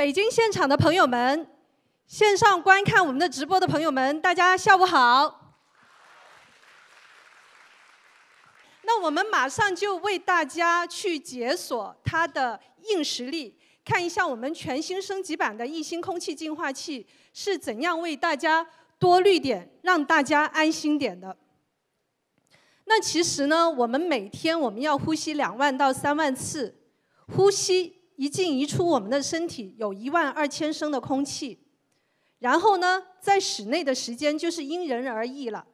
北京现场的朋友们，线上观看我们的直播的朋友们，大家下午好。那我们马上就为大家去解锁它的硬实力，看一下我们全新升级版的亿星空气净化器是怎样为大家多滤点，让大家安心点的。那其实呢，我们每天我们要呼吸两万到三万次，呼吸。一进一出，我们的身体有一万二千升的空气，然后呢，在室内的时间就是因人而异了，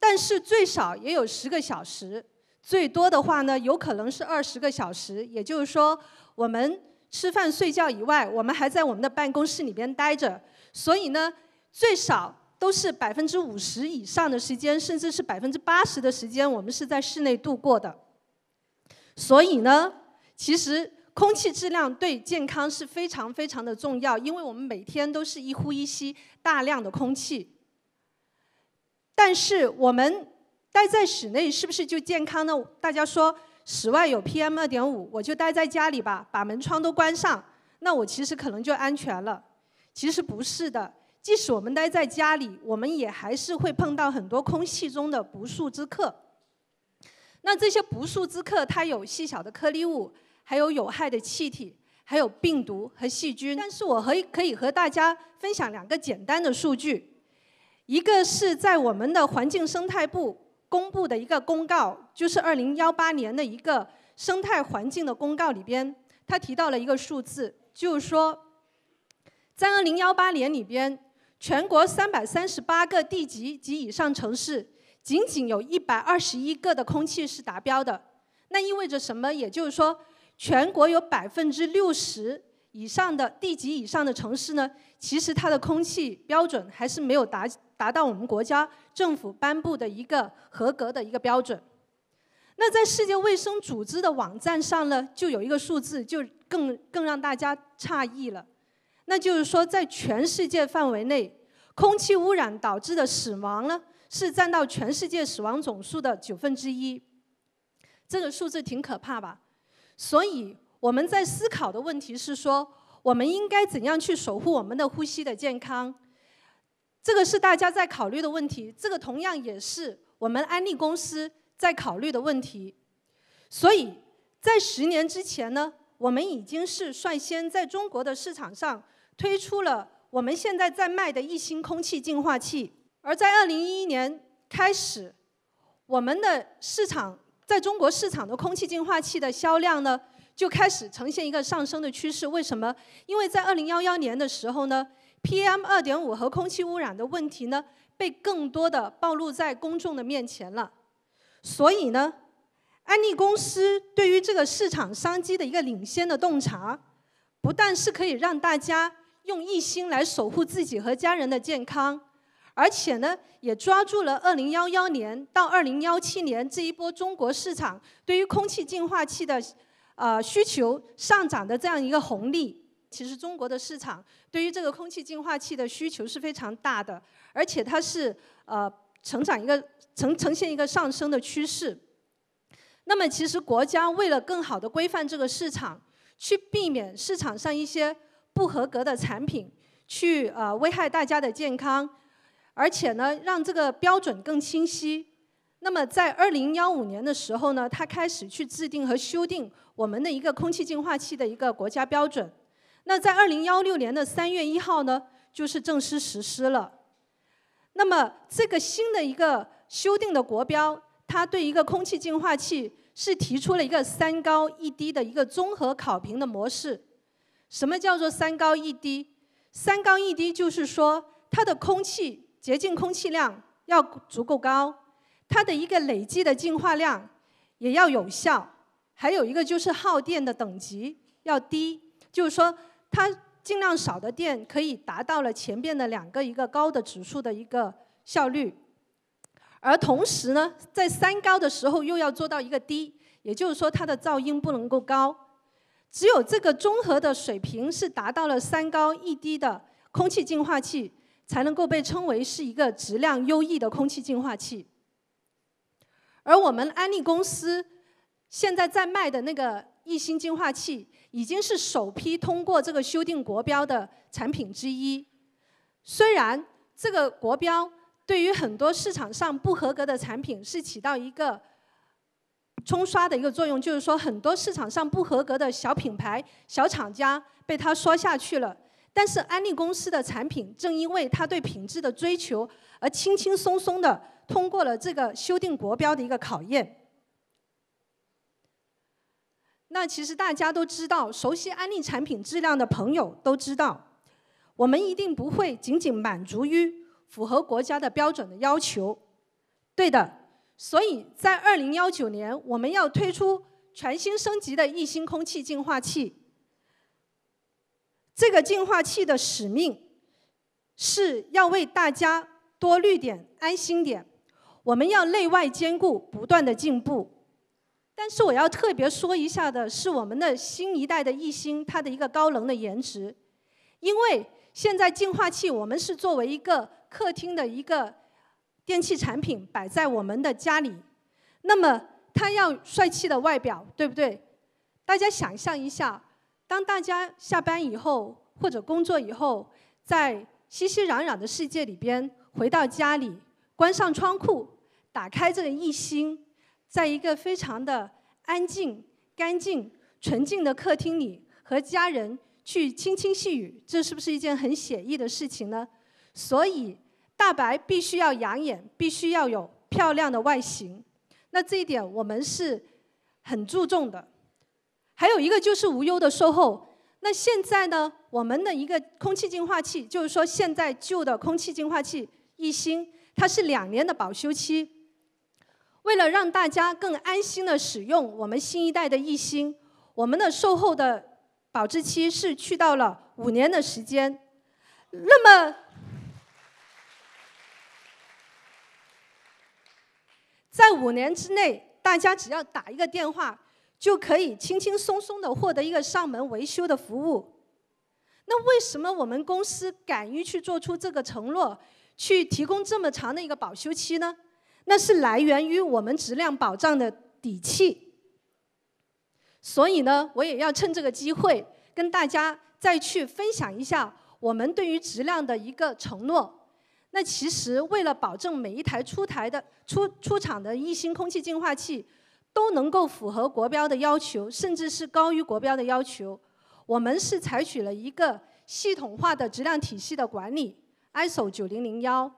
但是最少也有十个小时，最多的话呢，有可能是二十个小时。也就是说，我们吃饭、睡觉以外，我们还在我们的办公室里边待着，所以呢，最少都是百分之五十以上的时间，甚至是百分之八十的时间，我们是在室内度过的。所以呢，其实。空气质量对健康是非常非常的重要，因为我们每天都是一呼一吸大量的空气。但是我们待在室内是不是就健康呢？大家说，室外有 PM 二点五，我就待在家里吧，把门窗都关上，那我其实可能就安全了。其实不是的，即使我们待在家里，我们也还是会碰到很多空气中的不速之客。那这些不速之客，它有细小的颗粒物。还有有害的气体，还有病毒和细菌。但是我和可以和大家分享两个简单的数据，一个是在我们的环境生态部公布的一个公告，就是二零幺八年的一个生态环境的公告里边，它提到了一个数字，就是说，在二零幺八年里边，全国三百三十八个地级及以上城市，仅仅有一百二十一个的空气是达标的。那意味着什么？也就是说。全国有百分之六十以上的地级以上的城市呢，其实它的空气标准还是没有达达到我们国家政府颁布的一个合格的一个标准。那在世界卫生组织的网站上呢，就有一个数字，就更更让大家诧异了。那就是说，在全世界范围内，空气污染导致的死亡呢，是占到全世界死亡总数的九分之一。这个数字挺可怕吧？所以我们在思考的问题是说，我们应该怎样去守护我们的呼吸的健康？这个是大家在考虑的问题，这个同样也是我们安利公司在考虑的问题。所以在十年之前呢，我们已经是率先在中国的市场上推出了我们现在在卖的一星空气净化器，而在二零一一年开始，我们的市场。在中国市场的空气净化器的销量呢，就开始呈现一个上升的趋势。为什么？因为在二零幺幺年的时候呢，PM 二点五和空气污染的问题呢，被更多的暴露在公众的面前了。所以呢，安利公司对于这个市场商机的一个领先的洞察，不但是可以让大家用一心来守护自己和家人的健康。而且呢，也抓住了二零幺幺年到二零幺七年这一波中国市场对于空气净化器的呃需求上涨的这样一个红利。其实中国的市场对于这个空气净化器的需求是非常大的，而且它是呃成长一个呈呈现一个上升的趋势。那么，其实国家为了更好的规范这个市场，去避免市场上一些不合格的产品去呃危害大家的健康。而且呢，让这个标准更清晰。那么，在二零幺五年的时候呢，它开始去制定和修订我们的一个空气净化器的一个国家标准。那在二零幺六年的三月一号呢，就是正式实施了。那么，这个新的一个修订的国标，它对一个空气净化器是提出了一个“三高一低”的一个综合考评的模式。什么叫做“三高一低”？“三高一低”就是说，它的空气洁净空气量要足够高，它的一个累计的净化量也要有效，还有一个就是耗电的等级要低，就是说它尽量少的电可以达到了前边的两个一个高的指数的一个效率，而同时呢，在三高的时候又要做到一个低，也就是说它的噪音不能够高，只有这个综合的水平是达到了三高一低的空气净化器。才能够被称为是一个质量优异的空气净化器，而我们安利公司现在在卖的那个益新净化器，已经是首批通过这个修订国标的产品之一。虽然这个国标对于很多市场上不合格的产品是起到一个冲刷的一个作用，就是说很多市场上不合格的小品牌、小厂家被它刷下去了。但是安利公司的产品，正因为它对品质的追求，而轻轻松松的通过了这个修订国标的一个考验。那其实大家都知道，熟悉安利产品质量的朋友都知道，我们一定不会仅仅满足于符合国家的标准的要求，对的。所以在二零幺九年，我们要推出全新升级的亿星空气净化器。这个净化器的使命是要为大家多虑点、安心点。我们要内外兼顾，不断的进步。但是我要特别说一下的是，我们的新一代的艺星，它的一个高能的颜值。因为现在净化器我们是作为一个客厅的一个电器产品摆在我们的家里，那么它要帅气的外表，对不对？大家想象一下。当大家下班以后或者工作以后，在熙熙攘攘的世界里边回到家里，关上窗户，打开这个一心，在一个非常的安静、干净、纯净的客厅里，和家人去轻轻细语，这是不是一件很写意的事情呢？所以，大白必须要养眼，必须要有漂亮的外形。那这一点我们是很注重的。还有一个就是无忧的售后。那现在呢，我们的一个空气净化器，就是说现在旧的空气净化器一星，它是两年的保修期。为了让大家更安心的使用我们新一代的一星，我们的售后的保质期是去到了五年的时间。那么，在五年之内，大家只要打一个电话。就可以轻轻松松的获得一个上门维修的服务。那为什么我们公司敢于去做出这个承诺，去提供这么长的一个保修期呢？那是来源于我们质量保障的底气。所以呢，我也要趁这个机会跟大家再去分享一下我们对于质量的一个承诺。那其实为了保证每一台出台的出出厂的一星空气净化器。都能够符合国标的要求，甚至是高于国标的要求。我们是采取了一个系统化的质量体系的管理，ISO 九零零幺。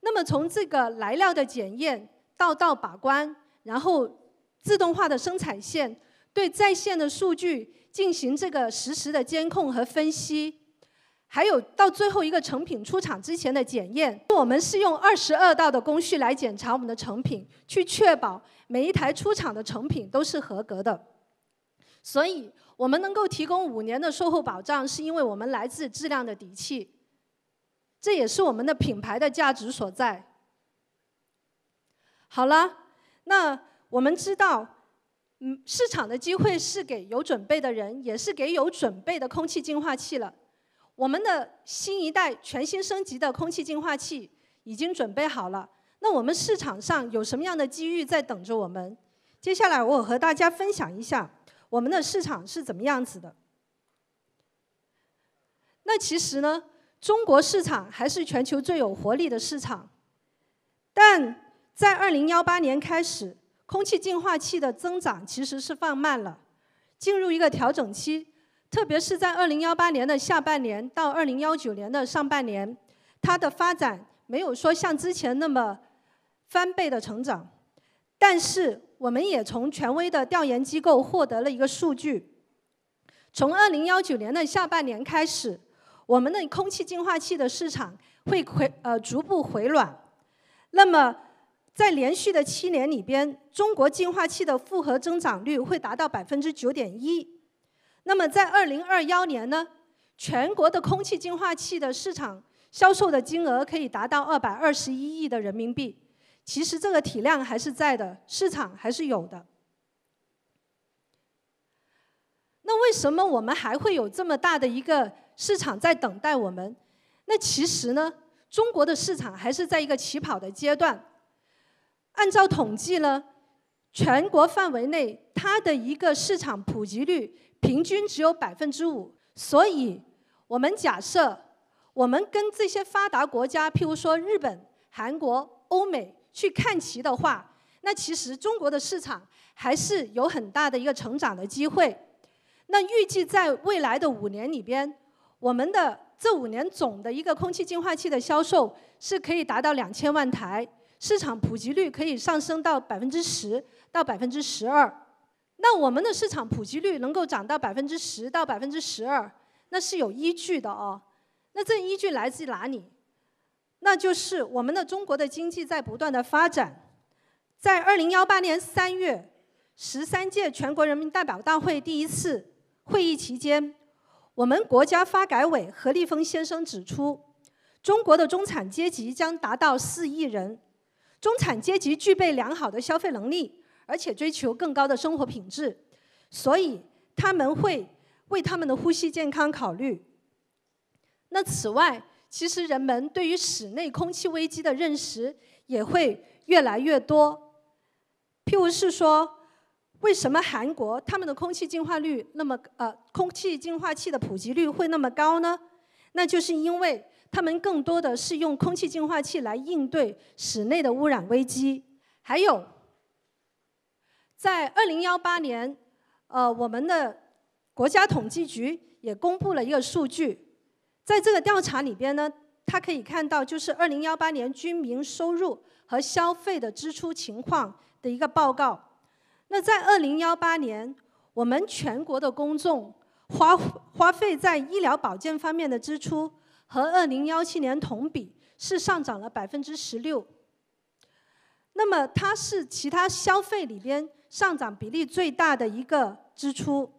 那么从这个来料的检验到到把关，然后自动化的生产线，对在线的数据进行这个实时的监控和分析。还有到最后一个成品出厂之前的检验，我们是用二十二道的工序来检查我们的成品，去确保每一台出厂的成品都是合格的。所以我们能够提供五年的售后保障，是因为我们来自质量的底气，这也是我们的品牌的价值所在。好了，那我们知道，嗯，市场的机会是给有准备的人，也是给有准备的空气净化器了。我们的新一代全新升级的空气净化器已经准备好了。那我们市场上有什么样的机遇在等着我们？接下来我和大家分享一下我们的市场是怎么样子的。那其实呢，中国市场还是全球最有活力的市场，但在二零幺八年开始，空气净化器的增长其实是放慢了，进入一个调整期。特别是在二零幺八年的下半年到二零幺九年的上半年，它的发展没有说像之前那么翻倍的成长，但是我们也从权威的调研机构获得了一个数据，从二零幺九年的下半年开始，我们的空气净化器的市场会回呃逐步回暖，那么在连续的七年里边，中国净化器的复合增长率会达到百分之九点一。那么在二零二幺年呢，全国的空气净化器的市场销售的金额可以达到二百二十一亿的人民币。其实这个体量还是在的，市场还是有的。那为什么我们还会有这么大的一个市场在等待我们？那其实呢，中国的市场还是在一个起跑的阶段。按照统计呢。全国范围内，它的一个市场普及率平均只有百分之五，所以，我们假设我们跟这些发达国家，譬如说日本、韩国、欧美去看齐的话，那其实中国的市场还是有很大的一个成长的机会。那预计在未来的五年里边，我们的这五年总的一个空气净化器的销售是可以达到两千万台。市场普及率可以上升到百分之十到百分之十二，那我们的市场普及率能够涨到百分之十到百分之十二，那是有依据的哦。那这依据来自哪里？那就是我们的中国的经济在不断的发展，在二零幺八年三月，十三届全国人民代表大会第一次会议期间，我们国家发改委何立峰先生指出，中国的中产阶级将达到四亿人。中产阶级具备良好的消费能力，而且追求更高的生活品质，所以他们会为他们的呼吸健康考虑。那此外，其实人们对于室内空气危机的认识也会越来越多。譬如是说，为什么韩国他们的空气净化率那么呃空气净化器的普及率会那么高呢？那就是因为。他们更多的是用空气净化器来应对室内的污染危机。还有，在二零幺八年，呃，我们的国家统计局也公布了一个数据，在这个调查里边呢，他可以看到就是二零幺八年居民收入和消费的支出情况的一个报告。那在二零幺八年，我们全国的公众花花费在医疗保健方面的支出。和二零幺七年同比是上涨了百分之十六，那么它是其他消费里边上涨比例最大的一个支出。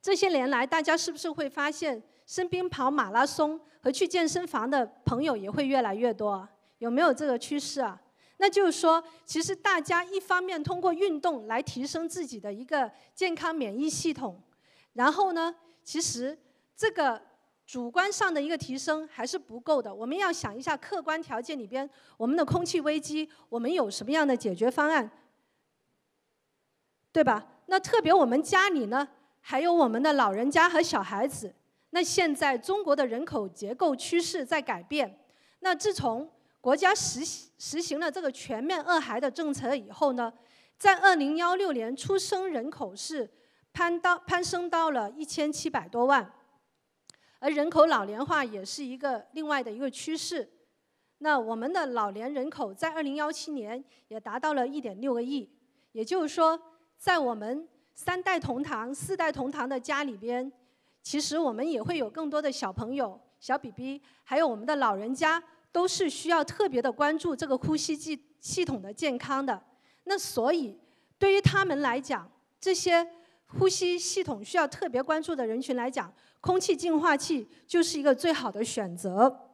这些年来，大家是不是会发现身边跑马拉松和去健身房的朋友也会越来越多？有没有这个趋势啊？那就是说，其实大家一方面通过运动来提升自己的一个健康免疫系统，然后呢，其实这个。主观上的一个提升还是不够的，我们要想一下客观条件里边，我们的空气危机，我们有什么样的解决方案，对吧？那特别我们家里呢，还有我们的老人家和小孩子。那现在中国的人口结构趋势在改变。那自从国家实实行了这个全面二孩的政策以后呢，在二零幺六年出生人口是攀到攀升到了一千七百多万。而人口老龄化也是一个另外的一个趋势。那我们的老年人口在二零幺七年也达到了一点六个亿，也就是说，在我们三代同堂、四代同堂的家里边，其实我们也会有更多的小朋友、小 BB，还有我们的老人家，都是需要特别的关注这个呼吸系系统的健康的。那所以，对于他们来讲，这些。呼吸系统需要特别关注的人群来讲，空气净化器就是一个最好的选择。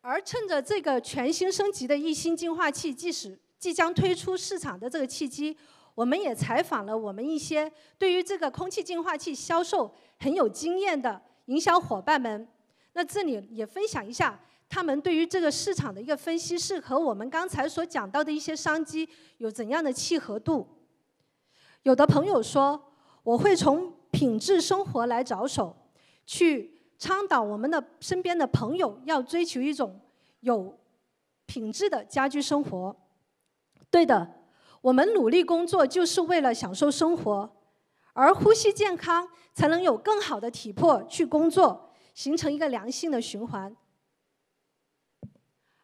而趁着这个全新升级的一星净化器，即使即将推出市场的这个契机，我们也采访了我们一些对于这个空气净化器销售很有经验的营销伙伴们。那这里也分享一下。他们对于这个市场的一个分析是和我们刚才所讲到的一些商机有怎样的契合度？有的朋友说，我会从品质生活来着手，去倡导我们的身边的朋友要追求一种有品质的家居生活。对的，我们努力工作就是为了享受生活，而呼吸健康才能有更好的体魄去工作，形成一个良性的循环。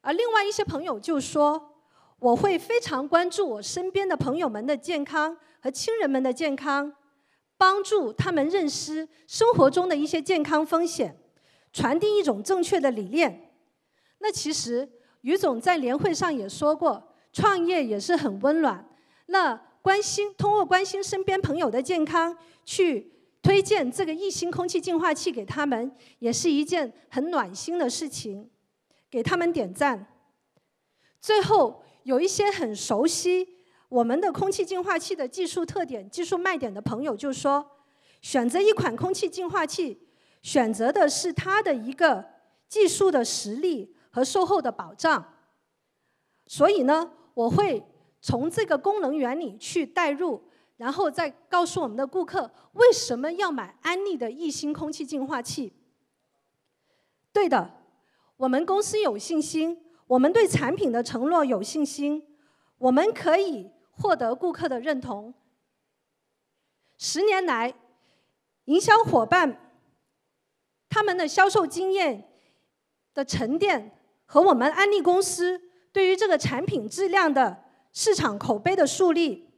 而另外一些朋友就说：“我会非常关注我身边的朋友们的健康和亲人们的健康，帮助他们认识生活中的一些健康风险，传递一种正确的理念。”那其实于总在年会上也说过，创业也是很温暖。那关心通过关心身边朋友的健康，去推荐这个一星空气净化器给他们，也是一件很暖心的事情。给他们点赞。最后，有一些很熟悉我们的空气净化器的技术特点、技术卖点的朋友就说：“选择一款空气净化器，选择的是它的一个技术的实力和售后的保障。”所以呢，我会从这个功能原理去带入，然后再告诉我们的顾客为什么要买安利的一星空气净化器。对的。我们公司有信心，我们对产品的承诺有信心，我们可以获得顾客的认同。十年来，营销伙伴他们的销售经验的沉淀和我们安利公司对于这个产品质量的市场口碑的树立，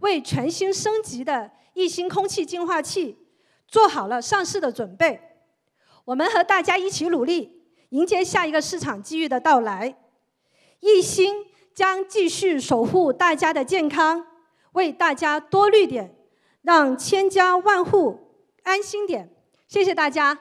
为全新升级的亿星空气净化器做好了上市的准备。我们和大家一起努力。迎接下一个市场机遇的到来，一心将继续守护大家的健康，为大家多虑点，让千家万户安心点。谢谢大家。